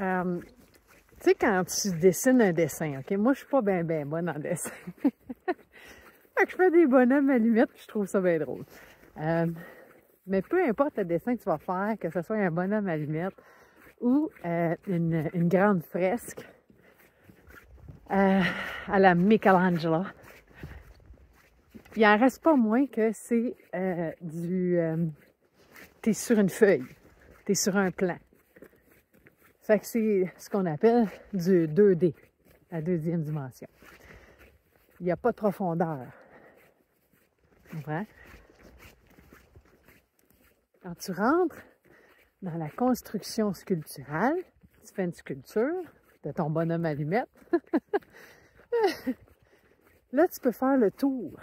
Euh, tu sais, quand tu dessines un dessin, OK? Moi, je suis pas bien bien bonne en dessin. fait que je fais des bonhommes à limite, je trouve ça bien drôle. Euh, mais peu importe le dessin que tu vas faire, que ce soit un bonhomme à limite ou euh, une, grande fresque à la Michelangelo, il en reste pas moins que c'est du... tu es sur une feuille, tu es sur un plan. Fait que c'est ce qu'on appelle du 2D, la deuxième dimension. Il n'y a pas de profondeur. Quand tu rentres dans la construction sculpturale, tu fais une sculpture, de ton bonhomme allumette. Là, tu peux faire le tour.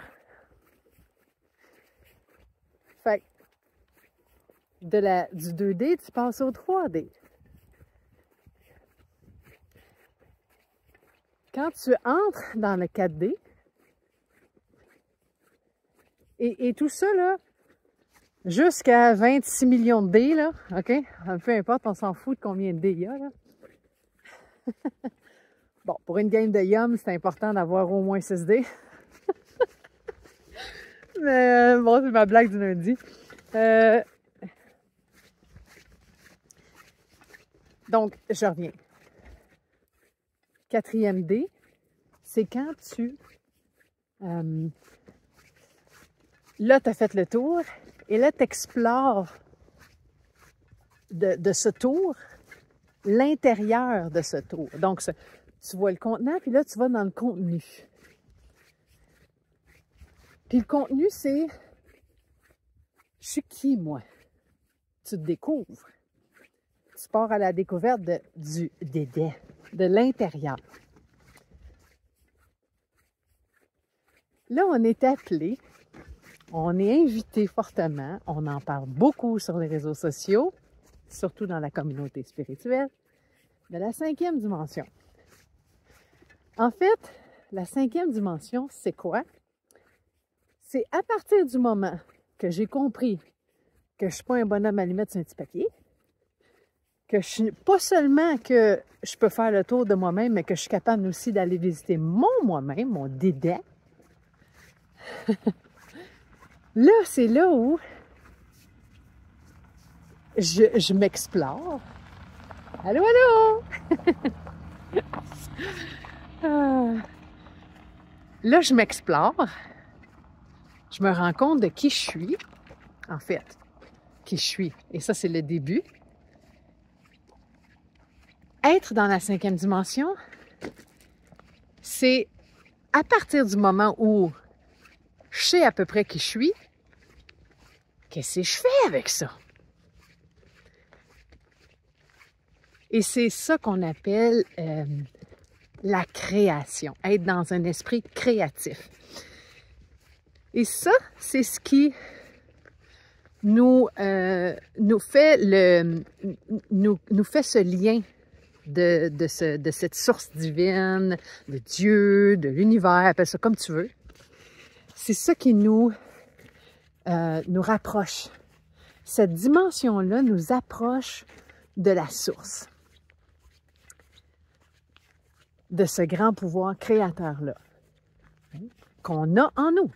Fait de la, du 2D, tu passes au 3D. Quand tu entres dans le 4D, et, tout ça, là, jusqu'à 26 millions de dés, là, OK? Peu importe, on s'en fout de combien de dés il y a, bon, pour une game de yum, c'est important d'avoir au moins 6 dés. Mais euh, bon, c'est ma blague du lundi. Euh, donc, je reviens quatrième D, c'est quand tu... Euh, là, tu as fait le tour et là, tu explores de, ce tour l'intérieur de ce tour. Donc, tu vois le contenant, puis là, tu vas dans le contenu. Puis le contenu, c'est je suis qui, moi? Tu te découvres. Tu pars à la découverte du dédain de l'intérieur. Là, on est appelé, on est invité fortement, on en parle beaucoup sur les réseaux sociaux, surtout dans la communauté spirituelle, de la cinquième dimension. En fait, la cinquième dimension, c'est quoi? C'est à partir du moment que j'ai compris que je ne suis pas un bonhomme à lui mettre sur un petit papier, que je suis pas seulement que je peux faire le tour de moi-même, mais que je suis capable aussi d'aller visiter mon moi-même, mon dédain. là, c'est là où je, m'explore. Allô, allô! Ah. là, je m'explore. Je me rends compte de qui je suis, en fait. Qui je suis. Et ça, c'est le début être dans la cinquième dimension, c'est à partir du moment où je sais à peu près qui je suis, qu'est-ce que je fais avec ça? Et c'est ça qu'on appelle euh, la création, être dans un esprit créatif. Et ça, c'est ce qui nous, euh, nous, fait le, nous, nous fait ce lien de, de, de cette source divine, de Dieu, de l'univers, appelle ça comme tu veux. C'est ça qui nous, euh, nous rapproche. Cette dimension-là nous approche de la source, de ce grand pouvoir créateur-là hein, qu'on a en nous.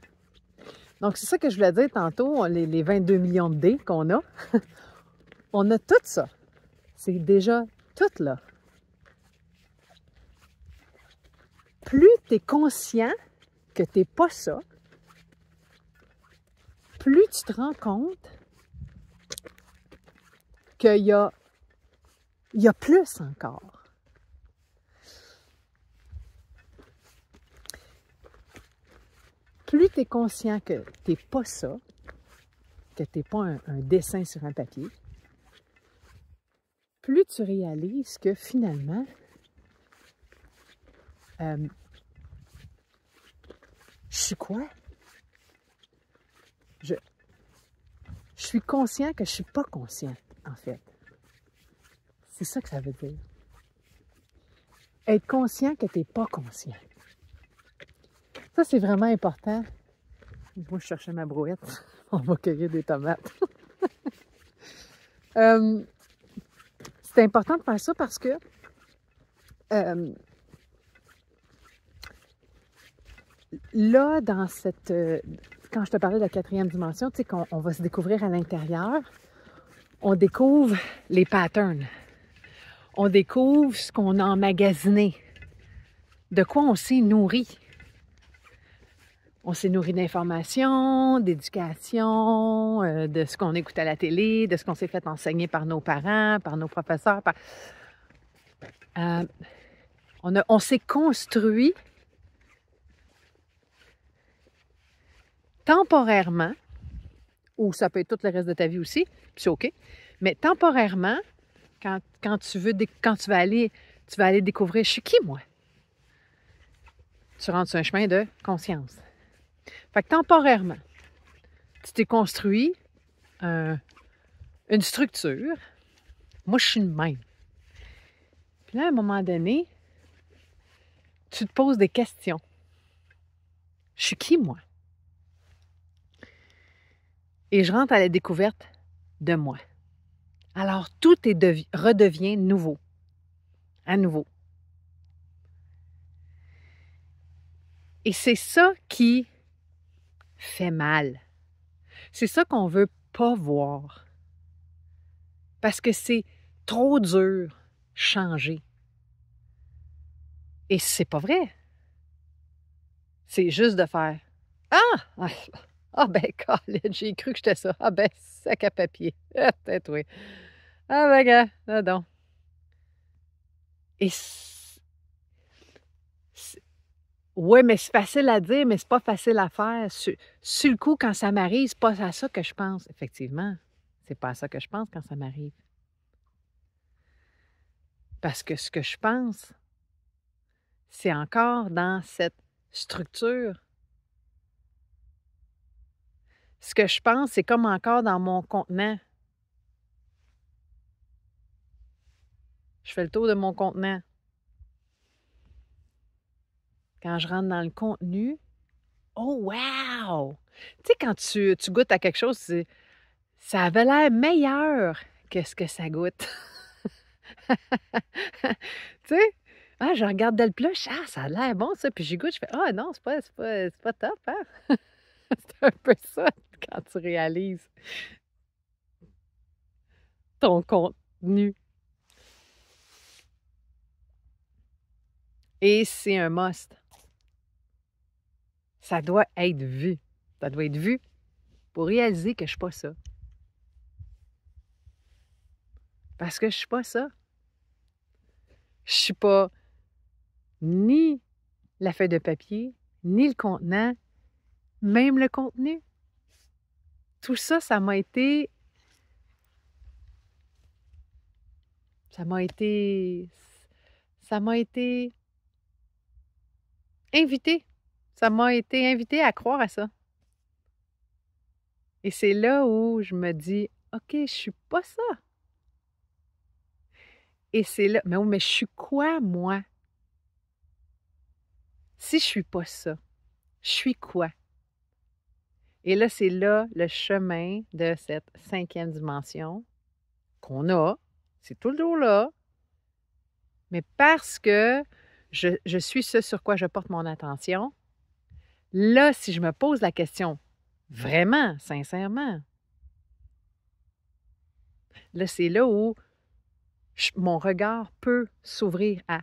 Donc, c'est ça que je voulais dire tantôt, les, les 22 millions de dés qu'on a. on a tout ça. C'est déjà tout là. plus tu es conscient que tu n'es pas ça, plus tu te rends compte qu'il y a, plus encore. Plus tu es conscient que tu n'es pas ça, que tu n'es pas un, dessin sur un papier, plus tu réalises que finalement, euh, je suis quoi? Je, suis conscient que je suis pas conscient, en fait. C'est ça que ça veut dire. Être conscient que tu n'es pas conscient. Ça, c'est vraiment important. Moi, je cherchais ma brouette. On va cueillir des tomates. Euh, c'est important de faire ça parce que euh, là, dans cette. Euh, quand je te parlais de la quatrième dimension, tu sais, qu'on va se découvrir à l'intérieur, on découvre les patterns. On découvre ce qu'on a emmagasiné. De quoi on s'est nourri. On s'est nourri d'informations, d'éducation, euh, de ce qu'on écoute à la télé, de ce qu'on s'est fait enseigner par nos parents, par nos professeurs. Euh, on s'est construit temporairement, ou ça peut être tout le reste de ta vie aussi, puis c'est OK, mais temporairement, quand, tu veux, quand tu vas aller, tu vas aller découvrir je suis qui, moi? Tu rentres sur un chemin de conscience. Fait que temporairement, tu t'es construit une structure. Moi, je suis une même. Puis là, à un moment donné, tu te poses des questions. Je suis qui, moi? et je rentre à la découverte de moi. Alors tout est redevient nouveau, à nouveau. Et c'est ça qui fait mal. C'est ça qu'on veut pas voir. Parce que c'est trop dur changer. Et c'est pas vrai. C'est juste de faire Ah! Ah ben, Colin, j'ai cru que j'étais ça. Ah ben, sac à papier. peut-être oui. Ah ben, gars, là, ah, donc. Et oui, mais c'est facile à dire, mais c'est pas facile à faire. Sur, sur le coup, quand ça m'arrive, c'est pas à ça que je pense. Effectivement, c'est pas à ça que je pense quand ça m'arrive. Parce que ce que je pense, c'est encore dans cette structure ce que je pense, c'est comme encore dans mon contenant. Je fais le tour de mon contenant. Quand je rentre dans le contenu, oh wow! Tu sais, quand tu, tu goûtes à quelque chose, ça avait l'air meilleur que ce que ça goûte. tu sais, ah, je regarde dans le ah, ça a l'air bon ça, puis j'y goûte, je fais, ah non, c'est pas, pas, pas top, hein? c'est un peu ça. quand tu réalises ton contenu. Et c'est un must. Ça doit être vu. Ça doit être vu pour réaliser que je ne suis pas ça. Parce que je ne suis pas ça. Je ne suis pas ni la feuille de papier, ni le contenant, même le contenu tout ça, ça m'a été... Ça m'a été... Ça m'a été invité. Ça m'a été invité à croire à ça. Et c'est là où je me dis, OK, je suis pas ça. Et c'est là, mais, mais je suis quoi, moi? Si je suis pas ça, je suis quoi? Et là, c'est là le chemin de cette cinquième dimension qu'on a. C'est tout le dos là. Mais parce que je, suis ce sur quoi je porte mon attention, là, si je me pose la question, vraiment, sincèrement, là, c'est là où mon regard peut s'ouvrir à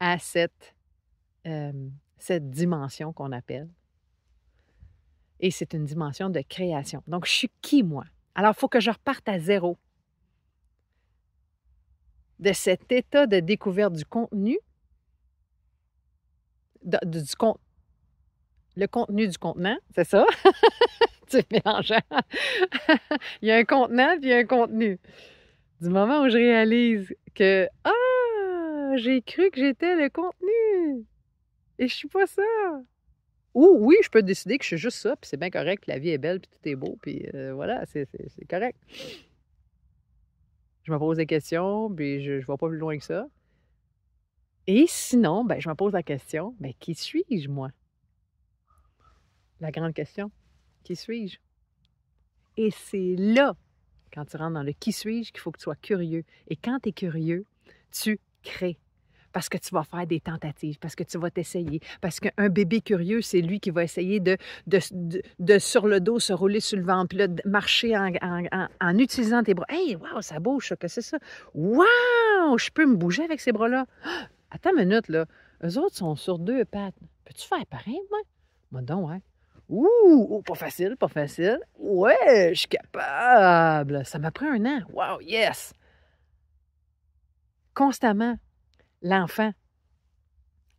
à cette cette dimension qu'on appelle. Et c'est une dimension de création. Donc, je suis qui, moi? Alors, il faut que je reparte à zéro. De cet état de découverte du contenu, du con, le contenu du contenant, c'est ça? tu mélanges. il y a un contenant, puis il y a un contenu. Du moment où je réalise que, ah, j'ai cru que j'étais le contenu, et je suis pas ça. Ou oui, je peux décider que je suis juste ça, puis c'est bien correct, puis la vie est belle, puis tout est beau, puis euh, voilà, c'est correct. Je me pose des questions, puis je ne vais pas plus loin que ça. Et sinon, ben, je me pose la question, ben, qui suis-je, moi? La grande question, qui suis-je? Et c'est là, quand tu rentres dans le qui suis-je, qu'il faut que tu sois curieux. Et quand tu es curieux, tu crées parce que tu vas faire des tentatives, parce que tu vas t'essayer, parce qu'un bébé curieux, c'est lui qui va essayer de, de, sur le dos, se rouler sur le ventre, de marcher en, utilisant tes bras. Hey, wow, ça bouge, que c'est ça? Wow, je peux me bouger avec ces bras-là. Ah, attends une minute, là. Eux autres sont sur deux pattes. Peux-tu faire pareil, moi? Moi, donc, ouais. Hein. Ouh, oh, pas facile, pas facile. Ouais, je suis capable. Ça m'a pris un an. Wow, yes! Constamment, l'enfant.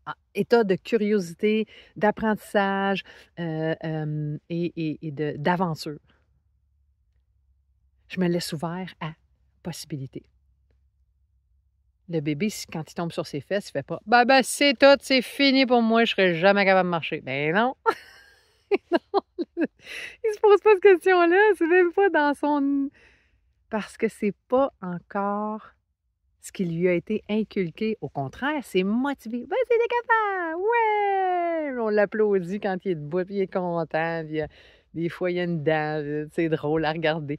Ah, état de curiosité, d'apprentissage euh, euh, et, et, d'aventure. Je me laisse ouvert à possibilités. Le bébé, quand il tombe sur ses fesses, il ne fait pas bah ben, c'est tout, c'est fini pour moi, je ne serai jamais capable de marcher. Ben non! Il ne se pose pas cette question-là, c'est même pas dans son. Parce que c'est pas encore ce qui lui a été inculqué. Au contraire, c'est motivé. vas ben, c'est des capable! Ouais! On l'applaudit quand il est debout, puis il est content, euh, des fois, il y a une dent, euh, c'est drôle à regarder.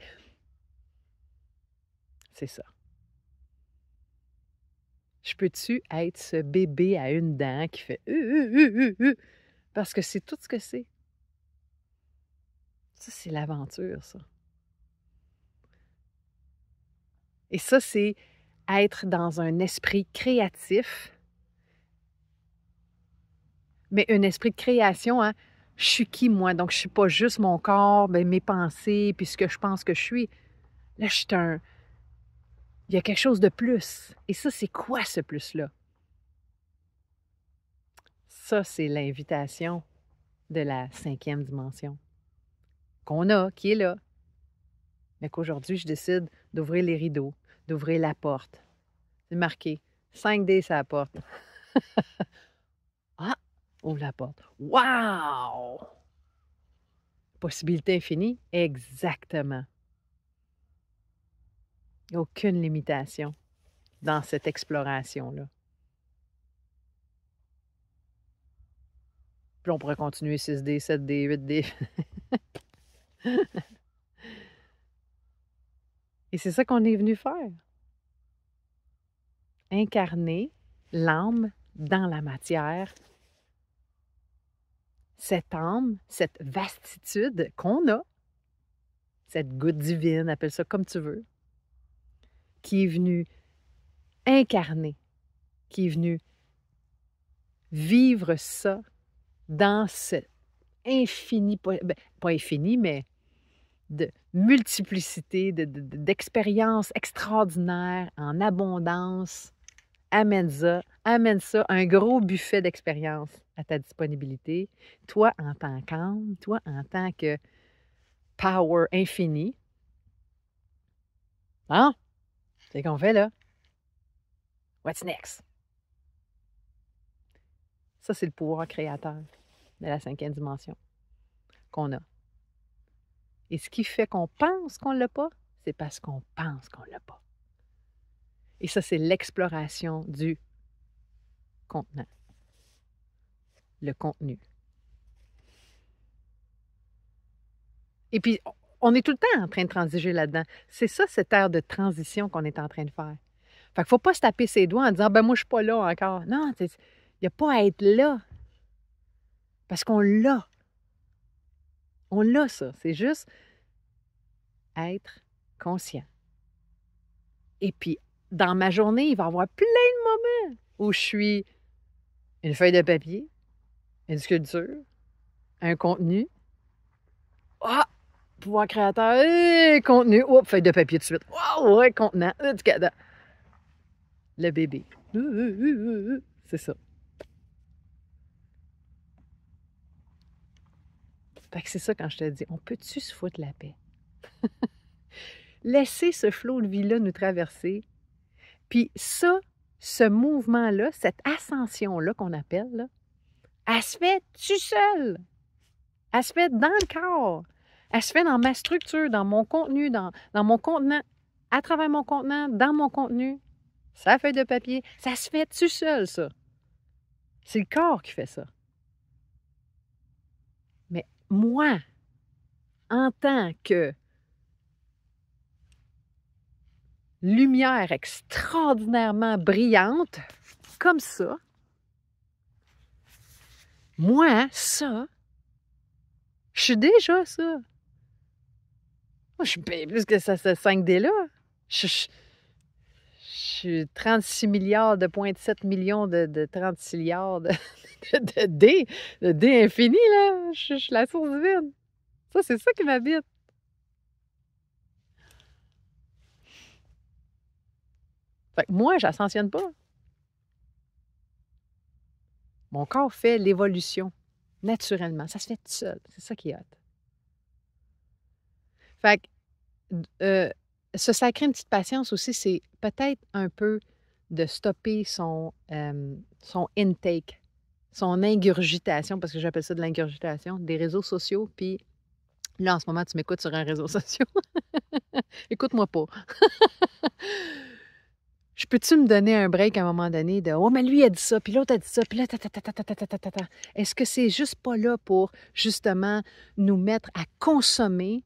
C'est ça. Je peux-tu être ce bébé à une dent qui fait euh, euh, euh, euh parce que c'est tout ce que c'est. Ça, c'est l'aventure, ça. Et ça, c'est être dans un esprit créatif, mais un esprit de création, hein? je suis qui moi? Donc, je suis pas juste mon corps, ben, mes pensées, puis ce que je pense que je suis. Là, je suis un... Il y a quelque chose de plus. Et ça, c'est quoi ce plus-là? Ça, c'est l'invitation de la cinquième dimension qu'on a, qui est là. Mais qu'aujourd'hui, je décide d'ouvrir les rideaux, d'ouvrir la porte. C'est marqué 5D c'est la porte. ah, ouvre la porte. Wow! Possibilité infinie? Exactement. Il n'y a aucune limitation dans cette exploration-là. Puis on pourrait continuer 6D, 7D, 8D. Et c'est ça qu'on est venu faire. Incarner l'âme dans la matière. Cette âme, cette vastitude qu'on a, cette goutte divine, appelle ça comme tu veux, qui est venue incarner, qui est venue vivre ça dans cet infini, ben, pas infini, mais de multiplicité, d'expériences de, extraordinaires en abondance. Amène ça, amène ça, un gros buffet d'expériences à ta disponibilité. Toi en tant qu'âme, toi en tant que power infini. Hein? C'est qu'on fait là. What's next? Ça, c'est le pouvoir créateur de la cinquième dimension qu'on a. Et ce qui fait qu'on pense qu'on ne l'a pas, c'est parce qu'on pense qu'on ne l'a pas. Et ça, c'est l'exploration du contenant, le contenu. Et puis, on est tout le temps en train de transiger là-dedans. C'est ça, cette ère de transition qu'on est en train de faire. Fait qu'il ne faut pas se taper ses doigts en disant, ben moi, je ne suis pas là encore. Non, il n'y a pas à être là. Parce qu'on l'a. On l'a ça. C'est juste être conscient. Et puis, dans ma journée, il va y avoir plein de moments où je suis une feuille de papier, une sculpture, un contenu. Ah! Pouvoir créateur, contenu, oh, feuille de papier tout de suite. Waouh, ouais, contenant, Le bébé. C'est ça. Fait que c'est ça quand je te dis, on peut-tu se foutre la paix? Laisser ce flot de vie-là nous traverser. Puis ça, ce mouvement-là, cette ascension-là qu'on appelle, elle se fait tout seul. Elle se fait dans le corps. Elle se fait dans ma structure, dans mon contenu, dans, dans mon contenant, à travers mon contenant, dans mon contenu. Ça feuille de papier. Ça se fait tout seul, ça. C'est le corps qui fait ça moi, en tant que lumière extraordinairement brillante, comme ça, moi, ça, je suis déjà ça. Moi, je suis bien plus que ça, ce 5D-là. 36 milliards de 0,7 millions de, 36 milliards de, de, de, D, de D infini, là. Je, suis la source divine. Ça, c'est ça qui m'habite. Fait que moi, je n'ascensionne pas. Mon corps fait l'évolution naturellement. Ça se fait tout seul. C'est ça qui est hot. Fait que, euh, se sacrer une petite patience aussi, c'est peut-être un peu de stopper son, son intake, son ingurgitation, parce que j'appelle ça de l'ingurgitation, des réseaux sociaux, puis Là, en ce moment, tu m'écoutes sur un réseau social. Écoute-moi pas. Je peux-tu me donner un break à un moment donné de Oh, mais lui a dit ça, puis l'autre a dit ça, puis là, ta, Est-ce que c'est juste pas là pour justement nous mettre à consommer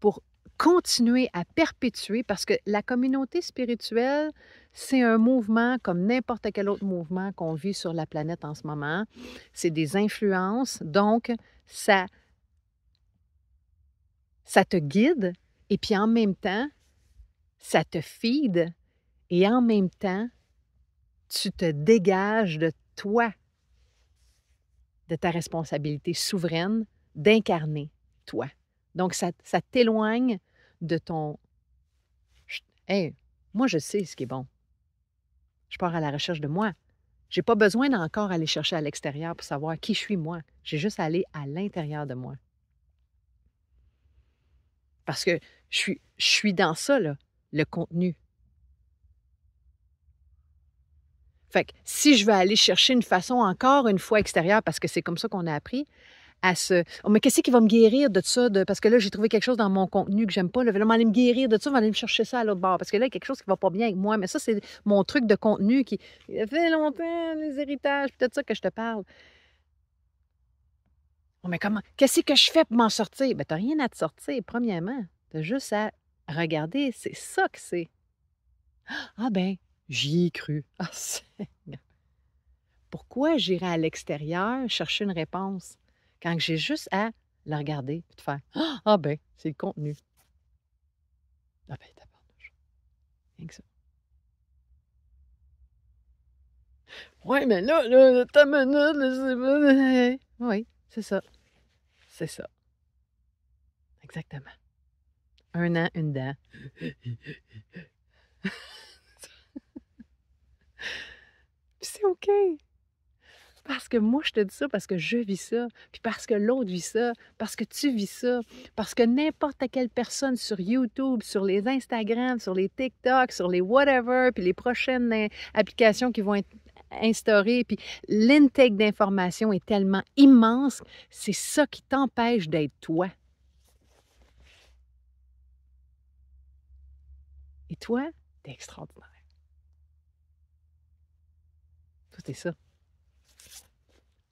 pour continuer à perpétuer parce que la communauté spirituelle, c'est un mouvement comme n'importe quel autre mouvement qu'on vit sur la planète en ce moment. C'est des influences, donc ça, ça te guide et puis en même temps, ça te feed et en même temps, tu te dégages de toi, de ta responsabilité souveraine d'incarner toi. Donc, ça, t'éloigne de ton. Eh moi, je sais ce qui est bon. Je pars à la recherche de moi. J'ai pas besoin d'encore aller chercher à l'extérieur pour savoir qui je suis moi. J'ai juste à aller à l'intérieur de moi. Parce que je suis, je suis dans ça, là, le contenu. Fait que si je veux aller chercher une façon encore une fois extérieure, parce que c'est comme ça qu'on a appris, Oh, mais qu'est-ce qui va me guérir de ça? Parce que là, j'ai trouvé quelque chose dans mon contenu que j'aime pas. Là, je vais aller me guérir de ça, je aller me chercher ça à l'autre bord. Parce que là, il y a quelque chose qui va pas bien avec moi. Mais ça, c'est mon truc de contenu qui. Il fait longtemps, les héritages, peut-être ça que je te parle. Oh, mais comment? Qu'est-ce que je fais pour m'en sortir? Ben, t'as rien à te sortir, premièrement. T'as juste à regarder. C'est ça que c'est. Ah, ben, j'y ai cru. Ah, Pourquoi j'irai à l'extérieur chercher une réponse? Quand j'ai juste à la regarder et de faire «Ah, ah ben, c'est le contenu. Ah ben, t'as Rien que ça. Ouais, mais là, là, ta minute, Oui, c'est ça. C'est ça. Exactement. Un an, une dent. c'est OK parce que moi, je te dis ça, parce que je vis ça, puis parce que l'autre vit ça, parce que tu vis ça, parce que n'importe quelle personne sur YouTube, sur les Instagram, sur les TikTok, sur les whatever, puis les prochaines applications qui vont être instaurées, Puis l'intake d'informations est tellement immense, c'est ça qui t'empêche d'être toi. Et toi, t'es extraordinaire. Tout est ça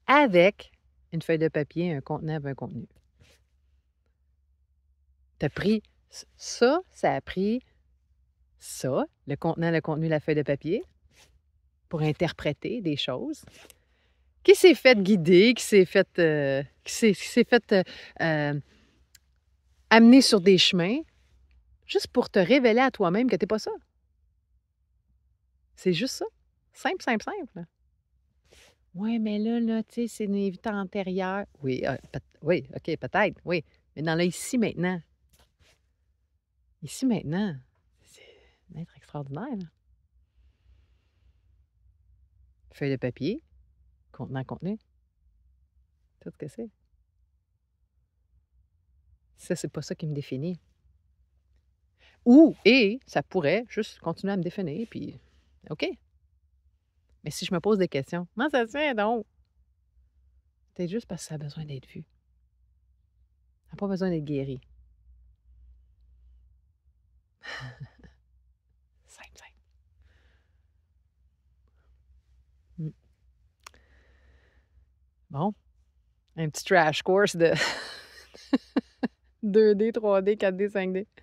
avec une feuille de papier, un contenant, un contenu. Tu as pris ça, ça a pris ça, le contenant, le contenu, la feuille de papier, pour interpréter des choses. Qui s'est fait guider, qui s'est fait, euh, fait euh, euh, amener sur des chemins, juste pour te révéler à toi-même que t'es pas ça. C'est juste ça. Simple, simple, simple. Oui, mais là, là, tu sais, c'est une vie antérieure. Oui, ah, oui, OK, peut-être, oui. Mais dans là, ici maintenant. Ici maintenant, c'est un être extraordinaire. Feuille de papier, contenant contenu. Tout ce que c'est. Ça, c'est pas ça qui me définit. Ou, et, ça pourrait juste continuer à me définir, puis OK, mais si je me pose des questions, comment ça se donc? C'est juste parce que ça a besoin d'être vu. Ça n'a pas besoin d'être guéri. simple, simple. Hmm. Bon. Un petit trash course de 2D, 3D, 4D, 5D.